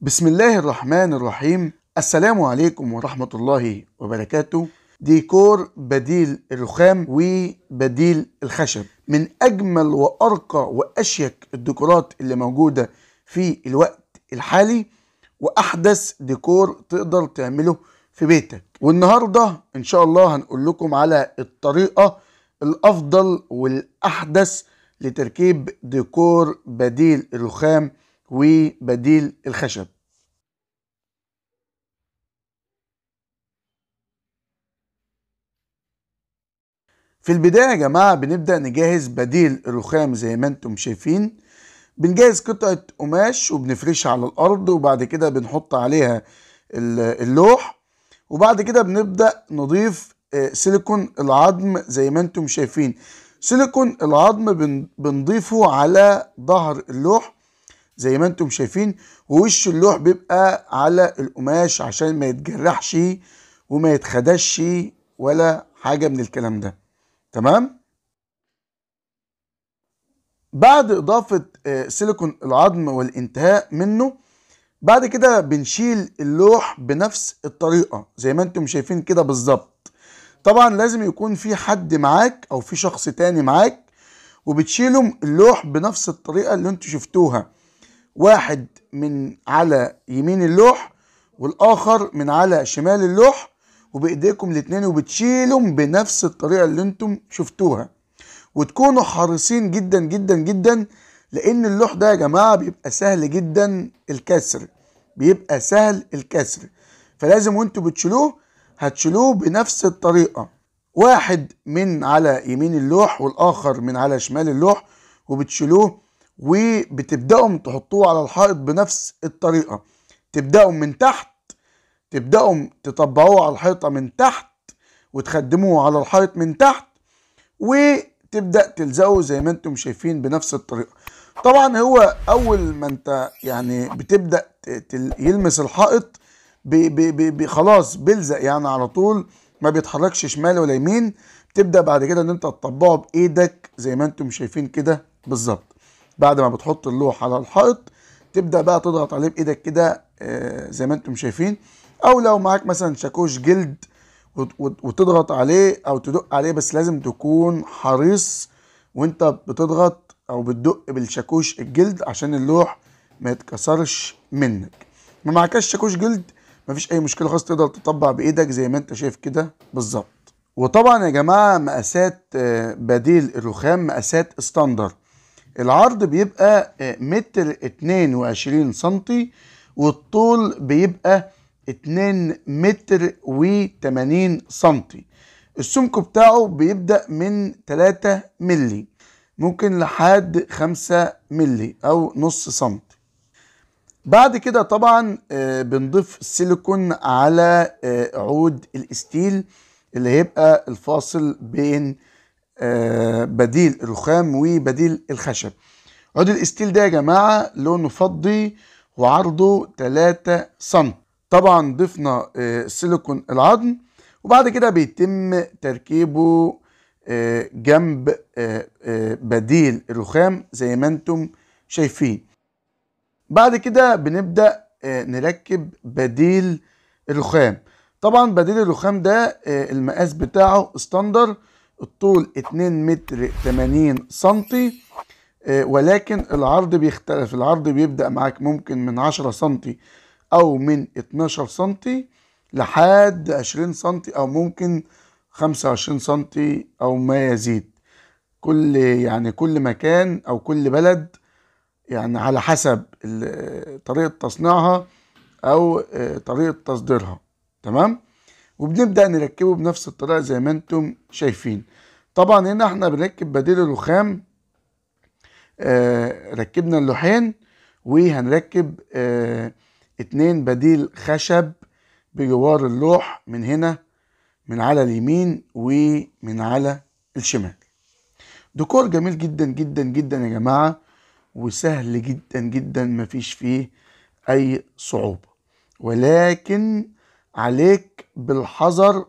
بسم الله الرحمن الرحيم السلام عليكم ورحمة الله وبركاته ديكور بديل الرخام وبديل الخشب من أجمل وأرقى وأشيك الديكورات اللي موجودة في الوقت الحالي وأحدث ديكور تقدر تعمله في بيتك والنهاردة إن شاء الله هنقول لكم على الطريقة الأفضل والأحدث لتركيب ديكور بديل الرخام وبديل الخشب في البداية يا جماعة بنبدأ نجهز بديل الرخام زي ما انتم شايفين بنجهز قطعة قماش وبنفرشها على الأرض وبعد كده بنحط عليها اللوح وبعد كده بنبدأ نضيف آه، سيليكون العظم زي ما انتم شايفين سيليكون العظم بنضيفه على ظهر اللوح زي ما انتم شايفين ووش اللوح بيبقى على القماش عشان ما يتجرحش وما يتخدش ولا حاجة من الكلام ده تمام بعد إضافة آه، سيليكون العظم والانتهاء منه بعد كده بنشيل اللوح بنفس الطريقة زي ما انتم شايفين كده بالظبط طبعا لازم يكون في حد معاك او في شخص تاني معاك وبتشيلهم اللوح بنفس الطريقة اللي انتم شفتوها واحد من على يمين اللوح والاخر من على شمال اللوح وبايديكم الاتنين وبتشيلهم بنفس الطريقه اللي انتم شفتوها وتكونوا حريصين جدا جدا جدا لان اللوح ده يا جماعه بيبقى سهل جدا الكسر بيبقى سهل الكسر فلازم وانتم بتشيلوه هتشيلوه بنفس الطريقه واحد من على يمين اللوح والاخر من على شمال اللوح وبتشيلوه وبتبداوا تحطوه على الحائط بنفس الطريقه تبداوا من تحت تبداوا تطبعوه على الحيطه من تحت وتخدموه على الحائط من تحت وتبدا تلزقه زي ما انتم شايفين بنفس الطريقه طبعا هو اول ما انت يعني بتبدا يلمس الحائط بي بي بي خلاص بيلزق يعني على طول ما بيتحركش شمال ولا يمين تبدا بعد كده ان انت تطبقه بايدك زي ما انتم شايفين كده بالظبط بعد ما بتحط اللوح على الحائط تبدا بقى تضغط عليه بايدك كده آه، زي ما انتم شايفين او لو معاك مثلا شاكوش جلد وتضغط عليه او تدق عليه بس لازم تكون حريص وانت بتضغط او بتدق بالشاكوش الجلد عشان اللوح ما يتكسرش منك ما معكش شاكوش جلد مفيش اي مشكله خالص تقدر تطبع بايدك زي ما انت شايف كده بالظبط وطبعا يا جماعه مقاسات آه، بديل الرخام مقاسات ستاندرد العرض بيبقى آه، متر اتنين وعشرين سنتي والطول بيبقى اتنين متر و سنتي السمك بتاعه بيبدأ من تلاتة ملي ممكن لحد خمسة ملي أو نص سنتي بعد كده طبعا آه، بنضيف سيليكون على آه، عود الاستيل اللي هيبقى الفاصل بين بديل الرخام وبديل الخشب عود الاستيل ده يا جماعة لونه فضي وعرضه 3 سم طبعا ضفنا آه، سيليكون العظم وبعد كده بيتم تركيبه آه، جنب آه، بديل الرخام زي ما انتم شايفين بعد كده بنبدأ نركب بديل الرخام طبعا بديل الرخام ده المقاس بتاعه ستاندر الطول 2 متر 80 سنتي آه، ولكن العرض بيختلف العرض بيبدأ معاك ممكن من 10 سنتي أو من 12 سنتي لحد 20 سنتي أو ممكن 25 سنتي أو ما يزيد كل يعني كل مكان أو كل بلد يعني على حسب طريقة تصنيعها أو آه، طريقة تصديرها تمام؟ وبنبدأ نركبه بنفس الطريقة زي ما انتم شايفين طبعا هنا احنا بنركب بديل الرخام آه ركبنا اللوحين وهنركب آه اتنين بديل خشب بجوار اللوح من هنا من على اليمين ومن على الشمال ديكور جميل جدا جدا جدا يا جماعة وسهل جدا جدا مفيش فيه أي صعوبة ولكن عليك بالحذر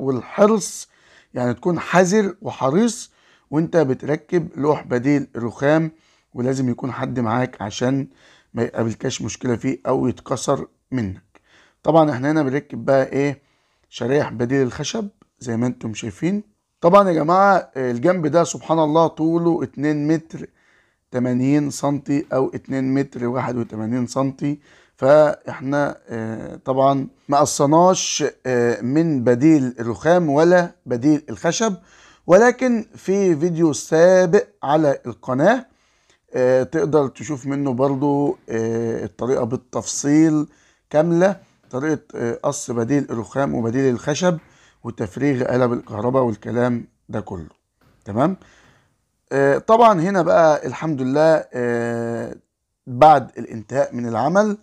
والحرص يعني تكون حذر وحريص وانت بتركب لوح بديل رخام ولازم يكون حد معاك عشان ما يقابلكش مشكله فيه او يتكسر منك طبعا احنا هنا بنركب بقى ايه شرايح بديل الخشب زي ما انتم شايفين طبعا يا جماعه الجنب ده سبحان الله طوله 2 متر 80 سنتي او 2 متر 81 سنتي فاحنا آه، طبعا ما قصناش آه، من بديل الرخام ولا بديل الخشب ولكن في فيديو سابق على القناة آه، تقدر تشوف منه برضو الطريقة بالتفصيل كاملة طريقة قص بديل الرخام وبديل الخشب وتفريغ قلب الكهرباء والكلام ده كله تمام طبعا هنا بقى الحمد لله بعد الانتهاء من العمل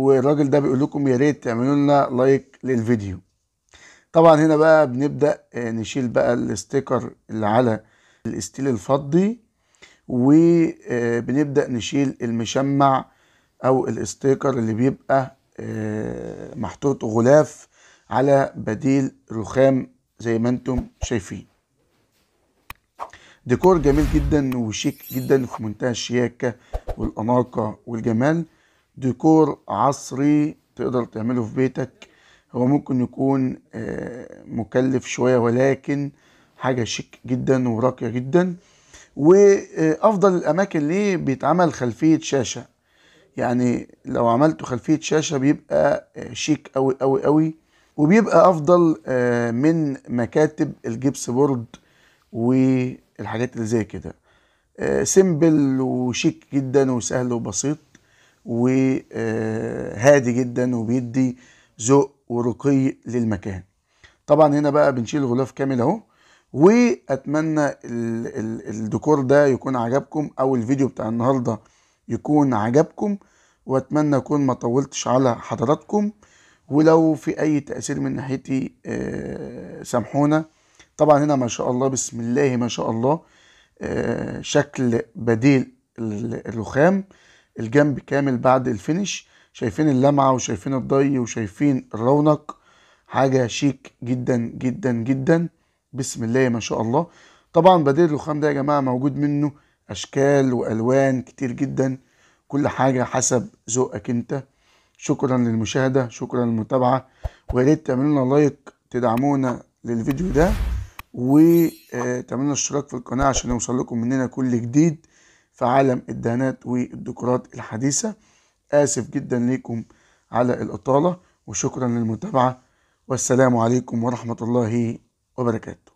والراجل ده بيقول لكم يا ريت تعملوا لنا لايك للفيديو طبعا هنا بقى بنبدا آه، نشيل بقى الاستيكر اللي على الاستيل الفضي وبنبدا آه، نشيل المشمع او الاستيكر اللي بيبقى آه، محطوط غلاف على بديل رخام زي ما انتم شايفين ديكور جميل جدا وشيك جدا في منتهى الشياكه والاناقه والجمال ديكور عصري تقدر تعمله في بيتك هو ممكن يكون آه، مكلف شوية ولكن حاجة شيك جدا وراقية جدا وافضل الاماكن ليه بيتعمل خلفية شاشة يعني لو عملته خلفية شاشة بيبقى آه، شيك قوي قوي قوي وبيبقى افضل آه، من مكاتب الجبس بورد والحاجات اللي زي كده سيمبل وشيك جدا وسهل وبسيط وهادي جدا وبيدي ذوق ورقي للمكان طبعا هنا بقى بنشيل غلاف كامل اهو واتمنى الديكور ده يكون عجبكم او الفيديو بتاع النهارده يكون عجبكم واتمنى اكون ما طولتش على حضراتكم ولو في اي تاثير من ناحيتي آه، سامحونا طبعا هنا ما شاء الله بسم الله ما شاء الله آه، شكل بديل الرخام الجنب كامل بعد الفينش شايفين اللمعة وشايفين الضي وشايفين الرونق حاجة شيك جدا جدا جدا بسم الله ما شاء الله طبعا بديل الرخام ده يا جماعة موجود منه أشكال وألوان كتير جدا كل حاجة حسب ذوقك أنت شكرا للمشاهدة شكرا للمتابعة وياريت تعملوا لنا لايك تدعمونا للفيديو ده وتعملوا اشتراك في القناة عشان يوصل لكم مننا كل جديد في عالم الدهانات والديكورات الحديثة آسف جدا ليكم على الإطالة وشكرا للمتابعة والسلام عليكم ورحمة الله وبركاته